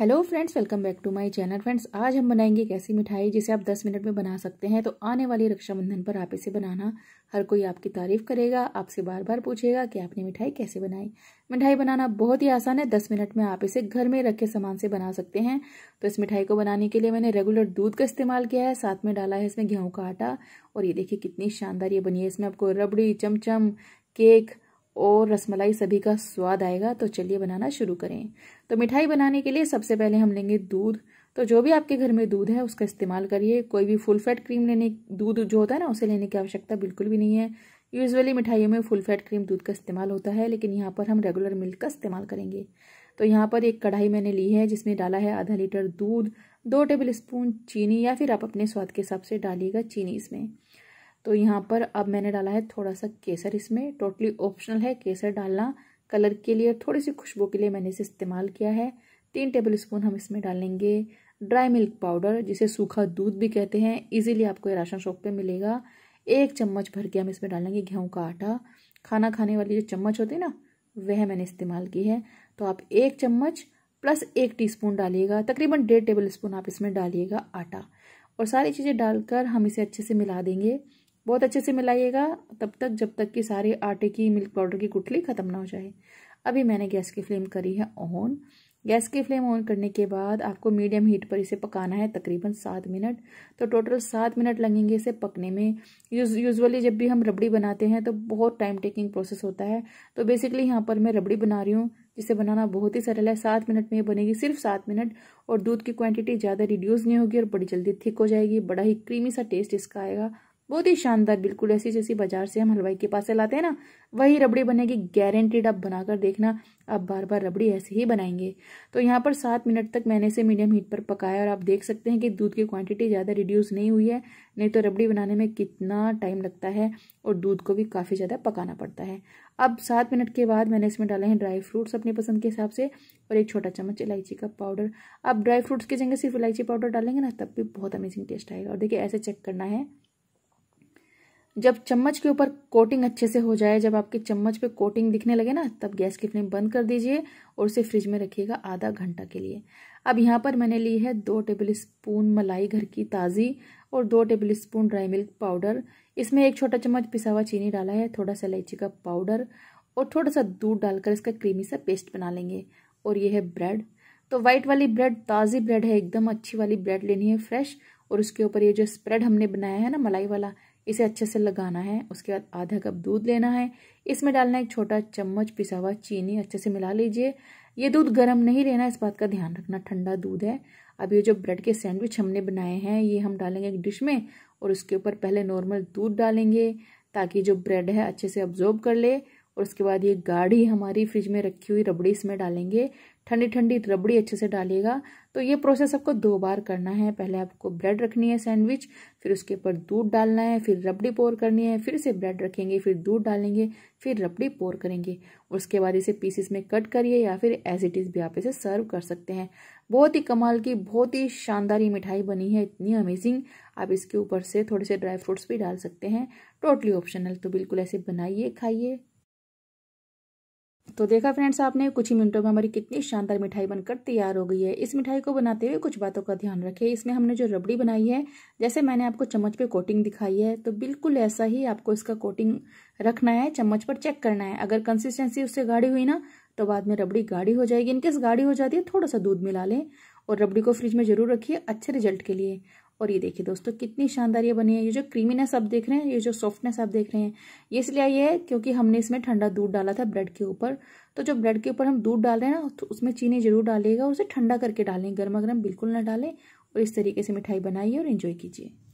hello friends welcome back to my channel friends आज हम बनाएंगे एक ऐसी मिठाई जिसे आप 10 मिनट में बना सकते हैं तो आने वाली रक्षाबंधन पर आप इसे बनाना हर कोई आपकी तारीफ करेगा आपसे बार बार पूछेगा कि आपने मिठाई कैसे बनाई मिठाई बनाना बहुत ही आसान है 10 मिनट में आप इसे घर में रखे सामान से बना सकते हैं तो इस मिठाई को बनाने के लिए मैंने रेगुलर दूध का इस्तेमाल किया है साथ में डाला है इसमें गेहूँ का आटा और ये देखिए कितनी शानदार ये बनी है इसमें आपको रबड़ी चमचम केक और रसमलाई सभी का स्वाद आएगा तो चलिए बनाना शुरू करें तो मिठाई बनाने के लिए सबसे पहले हम लेंगे दूध तो जो भी आपके घर में दूध है उसका इस्तेमाल करिए कोई भी फुल फैट क्रीम लेने दूध जो होता है ना उसे लेने की आवश्यकता बिल्कुल भी नहीं है यूजुअली मिठाइयों में फुल फैट क्रीम दूध का इस्तेमाल होता है लेकिन यहाँ पर हम रेगुलर मिल्क का इस्तेमाल करेंगे तो यहाँ पर एक कढ़ाई मैंने ली है जिसमें डाला है आधा लीटर दूध दो टेबल स्पून चीनी या फिर आप अपने स्वाद के हिसाब से डालिएगा चीनी इसमें तो यहाँ पर अब मैंने डाला है थोड़ा सा केसर इसमें टोटली ऑप्शनल है केसर डालना कलर के लिए थोड़ी सी खुशबू के लिए मैंने इसे इस्तेमाल किया है तीन टेबल स्पून हम इसमें डालेंगे ड्राई मिल्क पाउडर जिसे सूखा दूध भी कहते हैं इजीली आपको ये राशन शॉप पे मिलेगा एक चम्मच भर के हम इसमें डालेंगे गेहूँ का आटा खाना खाने वाली जो चम्मच होती है ना वह मैंने इस्तेमाल की है तो आप एक चम्मच प्लस एक टीस्पून डालिएगा तकरीबन डेढ़ टेबल स्पून आप इसमें डालिएगा आटा और सारी चीज़ें डालकर हम इसे अच्छे से मिला देंगे बहुत अच्छे से मिलाइएगा तब तक जब तक कि सारे आटे की मिल्क पाउडर की गुठली ख़त्म ना हो जाए अभी मैंने गैस की फ्लेम करी है ऑन गैस की फ्लेम ऑन करने के बाद आपको मीडियम हीट पर इसे पकाना है तकरीबन सात मिनट तो टोटल सात मिनट लगेंगे इसे पकने में यूज यूजुअली जब भी हम रबड़ी बनाते हैं तो बहुत टाइम टेकिंग प्रोसेस होता है तो बेसिकली यहाँ पर मैं रबड़ी बना रही हूँ जिसे बनाना बहुत ही सरल है सात मिनट में ये बनेगी सिर्फ सात मिनट और दूध की क्वांटिटी ज़्यादा रिड्यूस नहीं होगी और बड़ी जल्दी थिक हो जाएगी बड़ा ही क्रीमी सा टेस्ट इसका आएगा बहुत ही शानदार बिल्कुल ऐसी जैसी बाजार से हम हलवाई के पास से लाते हैं ना वही रबड़ी बनेगी गारंटीड आप बनाकर देखना आप बार बार रबड़ी ऐसे ही बनाएंगे तो यहाँ पर सात मिनट तक मैंने इसे मीडियम हीट पर पकाया और आप देख सकते हैं कि दूध की क्वांटिटी ज़्यादा रिड्यूस नहीं हुई है नहीं तो रबड़ी बनाने में कितना टाइम लगता है और दूध को भी काफ़ी ज़्यादा पकाना पड़ता है अब सात मिनट के बाद मैंने इसमें डाले हैं ड्राई फ्रूट्स अपनी पसंद के हिसाब से और एक छोटा चम्मच इलायची का पाउडर आप ड्राई फ्रूट्स की जगह सिर्फ इलायची पाउडर डालेंगे ना तब भी बहुत अमेजिंग टेस्ट आएगा और देखिए ऐसे चेक करना है जब चम्मच के ऊपर कोटिंग अच्छे से हो जाए जब आपके चम्मच पे कोटिंग दिखने लगे ना तब गैस की फ्लेम बंद कर दीजिए और उसे फ्रिज में रखिएगा आधा घंटा के लिए अब यहाँ पर मैंने ली है दो टेबल स्पून मलाई घर की ताज़ी और दो tablespoon dry milk powder इसमें एक छोटा चम्मच पिसा हुआ चीनी डाला है थोड़ा सा इलायची का पाउडर और थोड़ा सा दूध डालकर इसका क्रीमी सा पेस्ट बना लेंगे और ये है ब्रेड तो वाइट वाली ब्रेड ताज़ी ब्रेड है एकदम अच्छी वाली ब्रेड लेनी है फ्रेश और उसके ऊपर ये जो स्प्रेड हमने बनाया है ना मलाई वाला इसे अच्छे से लगाना है उसके बाद आधा कप दूध लेना है इसमें डालना है एक छोटा चम्मच पिसा हुआ चीनी अच्छे से मिला लीजिए ये दूध गर्म नहीं लेना इस बात का ध्यान रखना ठंडा दूध है अब ये जो ब्रेड के सैंडविच हमने बनाए हैं ये हम डालेंगे एक डिश में और उसके ऊपर पहले नॉर्मल दूध डालेंगे ताकि जो ब्रेड है अच्छे से अब्जॉर्ब कर ले और उसके बाद ये गाढ़ी हमारी फ्रिज में रखी हुई रबड़ी इसमें डालेंगे ठंडी ठंडी रबड़ी अच्छे से डालिएगा तो ये प्रोसेस आपको दो बार करना है पहले आपको ब्रेड रखनी है सैंडविच फिर उसके ऊपर दूध डालना है फिर रबड़ी पोर करनी है फिर से ब्रेड रखेंगे फिर दूध डालेंगे फिर रबड़ी पोर करेंगे उसके बाद इसे पीसेस में कट करिए या फिर एज इट इज़ भी आप इसे सर्व कर सकते हैं बहुत ही कमाल की बहुत ही शानदार मिठाई बनी है इतनी अमेजिंग आप इसके ऊपर से थोड़े से ड्राई फ्रूट्स भी डाल सकते हैं टोटली ऑप्शनल तो बिल्कुल ऐसे बनाइए खाइए तो देखा फ्रेंड्स आपने कुछ ही मिनटों में हमारी कितनी शानदार मिठाई बनकर तैयार हो गई है इस मिठाई को बनाते हुए कुछ बातों का ध्यान रखें इसमें हमने जो रबड़ी बनाई है जैसे मैंने आपको चम्मच पे कोटिंग दिखाई है तो बिल्कुल ऐसा ही आपको इसका कोटिंग रखना है चम्मच पर चेक करना है अगर कंसिस्टेंसी उससे गाढ़ी हुई ना तो बाद में रबड़ी गाढ़ी हो जाएगी इनकेस गाढ़ी हो जाती है थोड़ा सा दूध मिला लें और रबड़ी को फ्रिज में जरूर रखिए अच्छे रिजल्ट के लिए और ये देखिए दोस्तों कितनी शानदार ये बनी है ये जो क्रीमीनेस आप देख रहे हैं ये जो सॉफ्टनेस आप देख रहे हैं ये इसलिए आई है क्योंकि हमने इसमें ठंडा दूध डाला था ब्रेड के ऊपर तो जो ब्रेड के ऊपर हम दूध डाल रहे हैं ना तो उसमें चीनी जरूर डालिएगा और उसे ठंडा करके डालें गर्मा गर्म बिल्कुल ना डालें और इस तरीके से मिठाई बनाइए और इन्जॉय कीजिए